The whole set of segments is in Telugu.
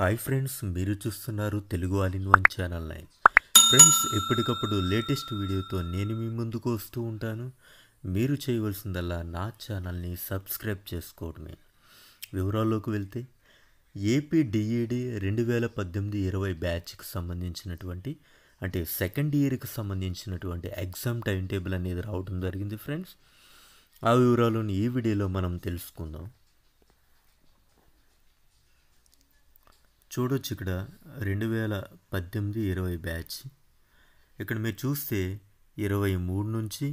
హాయ్ ఫ్రెండ్స్ మీరు చూస్తున్నారు Telugu all in one channel nine friends ఎప్పటికప్పుడు లేటెస్ట్ వీడియోతో నేను మీ ముందుకు వస్తూ ఉంటాను మీరు చేయవలసిందల్లా నా ఛానల్ని సబ్స్క్రైబ్ చేసుకోవడమే వివరాల్లోకి వెళ్తే ఏపీ డిఈడి రెండు వేల పద్దెనిమిది ఇరవై బ్యాచ్కి సంబంధించినటువంటి అంటే సెకండ్ ఇయర్కి సంబంధించినటువంటి ఎగ్జామ్ టైం టేబుల్ అనేది రావడం జరిగింది ఫ్రెండ్స్ ఆ వివరాలను ఈ వీడియోలో మనం తెలుసుకుందాం చూడొచ్చు ఇక్కడ రెండు వేల పద్దెనిమిది ఇరవై బ్యాచ్ ఇక్కడ మీరు చూస్తే ఇరవై మూడు నుంచి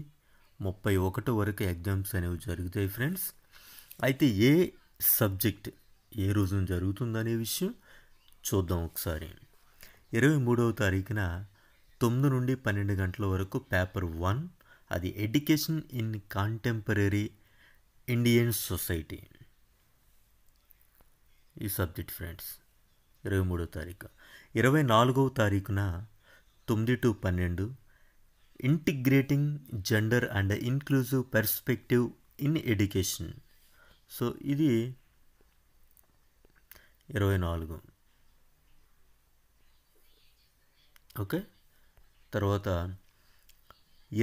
ముప్పై ఒకటి వరకు ఎగ్జామ్స్ అనేవి జరుగుతాయి ఫ్రెండ్స్ అయితే ఏ సబ్జెక్ట్ ఏ రోజున జరుగుతుందనే విషయం చూద్దాం ఒకసారి ఇరవై మూడవ తారీఖున తొమ్మిది నుండి పన్నెండు గంటల వరకు పేపర్ వన్ అది education in contemporary Indian society ఈ సబ్జెక్ట్ ఫ్రెండ్స్ ఇరవై మూడో తారీఖు ఇరవై నాలుగవ తారీఖున తొమ్మిది టు పన్నెండు integrating gender and inclusive perspective in education so ఇది ఇరవై నాలుగు ఓకే తర్వాత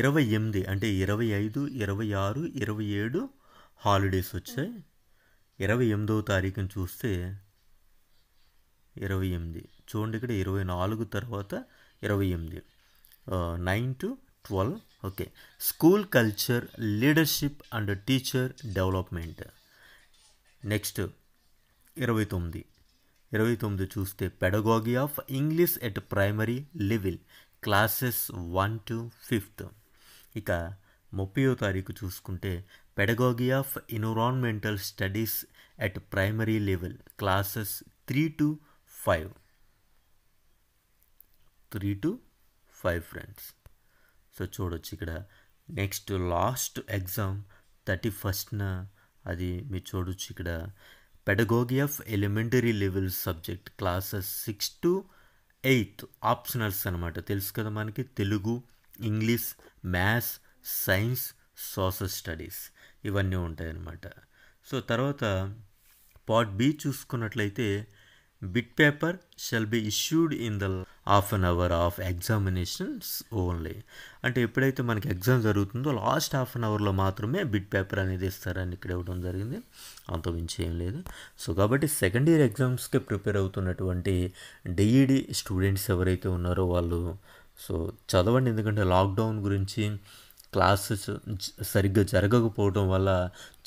ఇరవై ఎనిమిది అంటే ఇరవై ఐదు ఇరవై ఆరు ఇరవై ఏడు హాలిడేస్ వచ్చాయి ఇరవై ఎనిమిదవ తారీఖుని చూస్తే ఇరవై ఎనిమిది చూడండి ఇక్కడ ఇరవై నాలుగు తర్వాత ఇరవై ఎనిమిది nine to twelve okay school culture leadership and teacher development next ఇరవై తొమ్మిది ఇరవై తొమ్మిది చూస్తే pedagogy of English at primary level classes one to fifth ఇక ముప్పయో తారీఖు చూసుకుంటే pedagogy of environmental studies at primary level classes three to five three to five friends so చూడొచ్చు ఇక్కడ నెక్స్ట్ లాస్ట్ ఎగ్జామ్ థర్టీ ఫస్ట్న అది మీరు చూడొచ్చు ఇక్కడ pedagogy of elementary level subject classes six to eighth optionals అనమాట తెలుసు కదా మనకి Telugu English maths science social studies ఇవన్నీ ఉంటాయన్నమాట సో తర్వాత పార్ట్ బి చూసుకున్నట్లయితే bit paper shall be issued in the half an hour of examinations only అంటే ఎప్పుడైతే మనకి ఎగ్జామ్ జరుగుతుందో లాస్ట్ హాఫ్ అన్ అవర్లో మాత్రమే బిట్ పేపర్ అనేది ఇస్తారని ఇక్కడ ఇవ్వడం జరిగింది అంత మించి ఏం లేదు సో కాబట్టి సెకండ్ ఇయర్ ఎగ్జామ్స్కి ప్రిపేర్ అవుతున్నటువంటి డిఈడి స్టూడెంట్స్ e ఎవరైతే ఉన్నారో వాళ్ళు సో చదవండి ఎందుకంటే లాక్డౌన్ గురించి క్లాసెస్ సరిగ్గా జరగకపోవడం వల్ల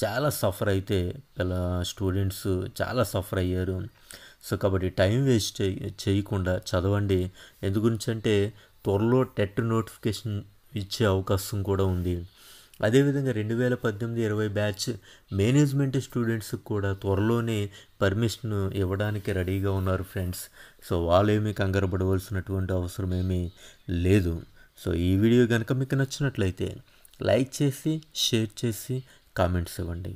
చాలా సఫర్ అయితే పిల్ల స్టూడెంట్స్ చాలా సఫర్ అయ్యారు సో కాబట్టి టైం వేస్ట్ చేయకుండా చదవండి ఎందు అంటే త్వరలో టెట్ నోటిఫికేషన్ ఇచ్చే అవకాశం కూడా ఉంది అదేవిధంగా రెండు వేల పద్దెనిమిది ఇరవై బ్యాచ్ మేనేజ్మెంట్ స్టూడెంట్స్కి కూడా త్వరలోనే పర్మిషన్ ఇవ్వడానికి రెడీగా ఉన్నారు ఫ్రెండ్స్ సో వాళ్ళేమీ కంగారు పడవలసినటువంటి అవసరం ఏమీ లేదు సో ఈ వీడియో కనుక మీకు నచ్చినట్లయితే లైక్ చేసి షేర్ చేసి కామెంట్స్ ఇవ్వండి